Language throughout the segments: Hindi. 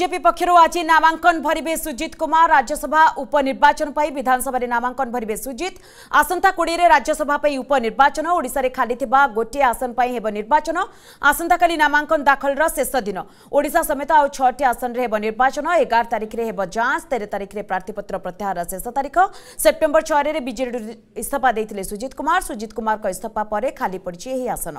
बीजेपी पक्ष आज नामांकन भरवे सुजित कुमार राज्यसभा उपनिर्वाचन पर विधानसभा नामांकन भरवे सुजित आसंता कोड़े राज्यसभा उपनिर्वाचन ओडा खाली गोटी आसन निर्वाचन आसंता नामांकन दाखल शेष दिन ओडा समेत आउ छसन निर्वाचन एगार तारीख में हो जांच तेरह तारीख में प्रार्थीपत्र प्रत्याहार शेष तारीख सेप्टेम्बर छजे इस्फा देते सुजित कुमार सुजित कुमार इस्फा पर खाली पड़ी आसन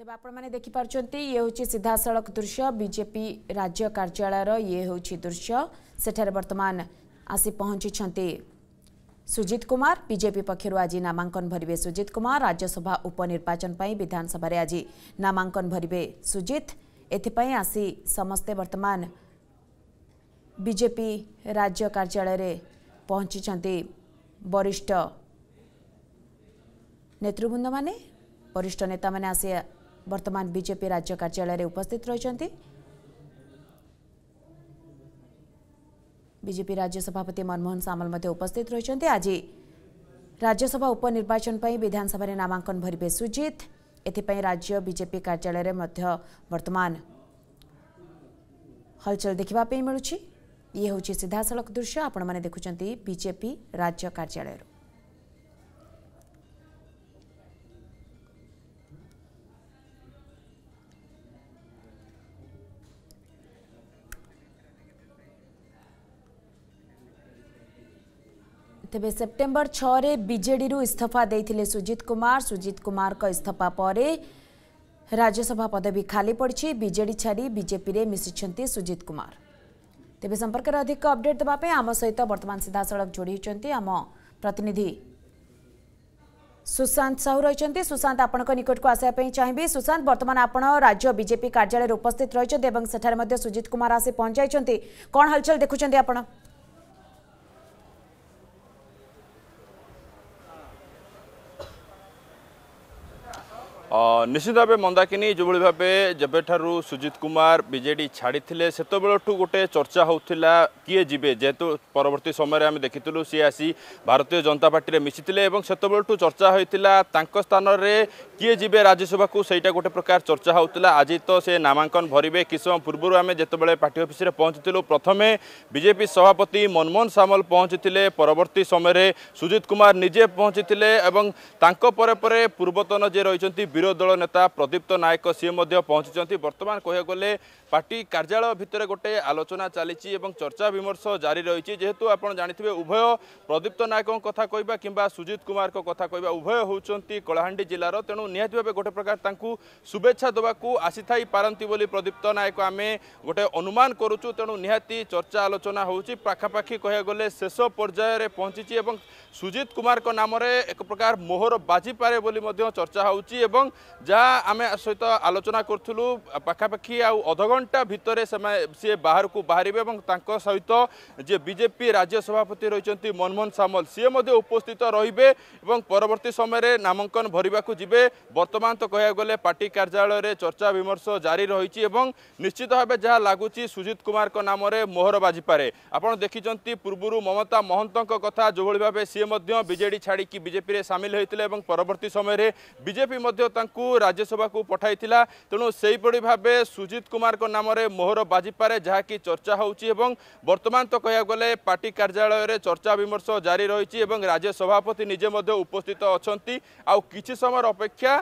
तेज आपने देखिपार ये हूँ सीधा सड़क दृश्य बीजेपी राज्य कार्यालय ये हूँ दृश्य सेठे वर्तमान आसी पहुंची सुजित कुमार बीजेपी पक्षर् आज नामांकन भरवे सुजित कुमार राज्यसभा उपनिर्वाचन विधानसभा आज नामांकन भरवे सुजित एथपाई आसी समस्ते बर्तमान बीजेपी राज्य कार्यालय पहुंची वरिष्ठ नेतृवृंद मान वरिष्ठ नेता मैंने आसी वर्तमान बीजेपी राज्य कार्यालय उपस्थित रही बीजेपी राज्य सभापति मनमोहन सामल उपस्थित रही आज राज्यसभा उपनिर्वाचन विधानसभा नामांकन भरवे सुजित एथपाई राज्य बीजेपी कार्यालय वर्तमान हलचल देखापी मिलू ये सीधा सड़क दृश्य आपण बीजेपी राज्य कार्यालय तेज सेप्टेम्बर छे विजेडी इस्तफा देते सुजित कुमार सुजित कुमार का इस्तफा पर राज्यसभा पदवी खाली पड़ी विजेड छाड़ बीजेपी में मिशिंट सुजित कुमार तेज संपर्क में अधिक अपडेट देवाई आम सहित बर्तमान सीधा सड़क जोड़ी आम प्रतिनिधि सुशांत साहू रही सुशांत आप निकट को आसापी चाहिए सुशांत बर्तमान आप राज्य बीजेपी कार्यालय उपस्थित रही सेठे सुजित कुमार आसी पहुंचाई कौन हलचल देखुं आपड़ ନିଶ୍ଚିତ ଭାବେ ମନ୍ଦାକିନୀ ଯେଉଁଭଳି ଭାବେ ଯେବେଠାରୁ ସୁଜିତ କୁମାର ବିଜେଡ଼ି ଛାଡ଼ିଥିଲେ ସେତେବେଳଠୁ ଗୋଟେ ଚର୍ଚ୍ଚା ହେଉଥିଲା କିଏ ଯିବେ ଯେହେତୁ ପରବର୍ତ୍ତୀ ସମୟରେ ଆମେ ଦେଖିଥିଲୁ ସିଏ ଆସି ଭାରତୀୟ ଜନତା ପାର୍ଟିରେ ମିଶିଥିଲେ ଏବଂ ସେତେବେଳଠୁ ଚର୍ଚ୍ଚା ହୋଇଥିଲା ତାଙ୍କ ସ୍ଥାନରେ କିଏ ଯିବେ ରାଜ୍ୟସଭାକୁ ସେଇଟା ଗୋଟେ ପ୍ରକାର ଚର୍ଚ୍ଚା ହେଉଥିଲା ଆଜି ତ ସେ ନାମାଙ୍କନ ଭରିବେ କିଛି ସମୟ ପୂର୍ବରୁ ଆମେ ଯେତେବେଳେ ପାର୍ଟି ଅଫିସରେ ପହଞ୍ଚିଥିଲୁ ପ୍ରଥମେ ବିଜେପି ସଭାପତି ମନମୋହନ ସାମଲ ପହଞ୍ଚିଥିଲେ ପରବର୍ତ୍ତୀ ସମୟରେ ସୁଜିତ କୁମାର ନିଜେ ପହଞ୍ଚିଥିଲେ ଏବଂ ତାଙ୍କ ପରେ ପରେ ପୂର୍ବତନ ଯିଏ ରହିଛନ୍ତି বিরোধী দল নেতা প্রদীপ্ত নায়ক সি পৌঁছিছেন বর্তমান কহিয়া গেলে পার্টি কার্যালয় ভিতরে গোটে আলোচনা চালিছি এবং চর্চা বিমর্শ জারি রয়েছে যেহেতু আপনার জাঁথিবে উভয় প্রদীপ্ত নায়ক কথা কহা কিংবা সুজিত কুমার কথা কহা উভয় হচ্ছেন কলাহান্ডি জেলার তেণু নিহতি ভাবে গোটে প্রকার তাঁকু শুভেচ্ছা দেওয়া আসিথাই পারতি বলে প্রদীপ্ত নায়ক আমি গোটে অনুমান করুছু তেণু নিহতি চর্চা আলোচনা হচ্ছে পাখাপাখি কহিয়া গেলে শেষ পর্যায়ে পৌঁছিছি এবং সুজিত কুমার নামরে এক প্রকার মোহর বাজিপারে বলে চর্চা হচ্ছে এবং যা আমি সহিত আলোচনা করুলু পাখাপাখি আধঘণ্টা ভিতরে সি বাহারক বাহারে এবং তাঁর সহিত যে বিজেপি রাজ্য সভাপতি রয়েছেন মনমোহন সামল সি উপস্থিত রহবে এবং পরবর্তী সময়ে নামাঙ্কন ভরা যাবে বর্তমান তো কে গেলে পার্টি কার্যালয়ের চর্চা বিমর্শ জারি রয়েছে এবং নিশ্চিত ভাবে যা লাগুচি সুজিত কুমার নামে মোহর বাজিপারে আপনার দেখিছেন পূর্বর মমতা মহন্ত কথা যেভাবে সি বিজেডি ছাড়ি বিজেপি সামিল হয়েছিল এবং পরবর্তী সময়ে বিজেপি ତାଙ୍କୁ ରାଜ୍ୟସଭାକୁ ପଠାଇଥିଲା ତେଣୁ ସେହିପରି ଭାବେ ସୁଜିତ କୁମାରଙ୍କ ନାମରେ ମୋହର ବାଜିପାରେ ଯାହାକି ଚର୍ଚ୍ଚା ହେଉଛି ଏବଂ ବର୍ତ୍ତମାନ ତ କହିବାକୁ ଗଲେ ପାର୍ଟି କାର୍ଯ୍ୟାଳୟରେ ଚର୍ଚ୍ଚା ବିମର୍ଶ ଜାରି ରହିଛି ଏବଂ ରାଜ୍ୟ ସଭାପତି ନିଜେ ମଧ୍ୟ ଉପସ୍ଥିତ ଅଛନ୍ତି ଆଉ କିଛି ସମୟର ଅପେକ୍ଷା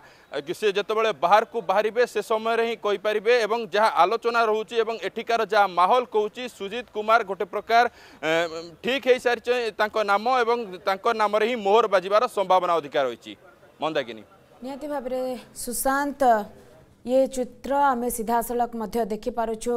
ସେ ଯେତେବେଳେ ବାହାରକୁ ବାହାରିବେ ସେ ସମୟରେ ହିଁ କହିପାରିବେ ଏବଂ ଯାହା ଆଲୋଚନା ରହୁଛି ଏବଂ ଏଠିକାର ଯାହା ମାହୋଲ କହୁଛି ସୁଜିତ କୁମାର ଗୋଟେ ପ୍ରକାର ଠିକ୍ ହୋଇସାରିଛି ତାଙ୍କ ନାମ ଏବଂ ତାଙ୍କ ନାମରେ ହିଁ ମୋହର ବାଜିବାର ସମ୍ଭାବନା ଅଧିକା ରହିଛି ମନ୍ଦାକିନୀ भाव सुशांत ये चित्र आम सीधा सख देखिपु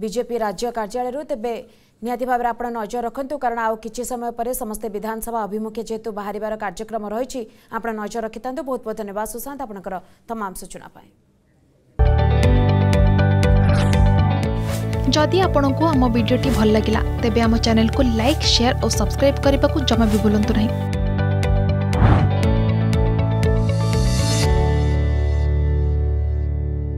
बीजेपी राज्य कार्यालय तेज निहती भाव नजर रखु कारण आज कि समय पर समस्त विधानसभा अभिमुखे जेहेतु बाहर कार्यक्रम रही आप नजर रखि था बहुत बहुत धन्यवाद सुशांत आपंकर तमाम सूचनापाई जदि आपण आम भिडी भल लगा तेब चेल को लाइक सेयार और सब्सक्राइब करने को जमा भी बुलां नहीं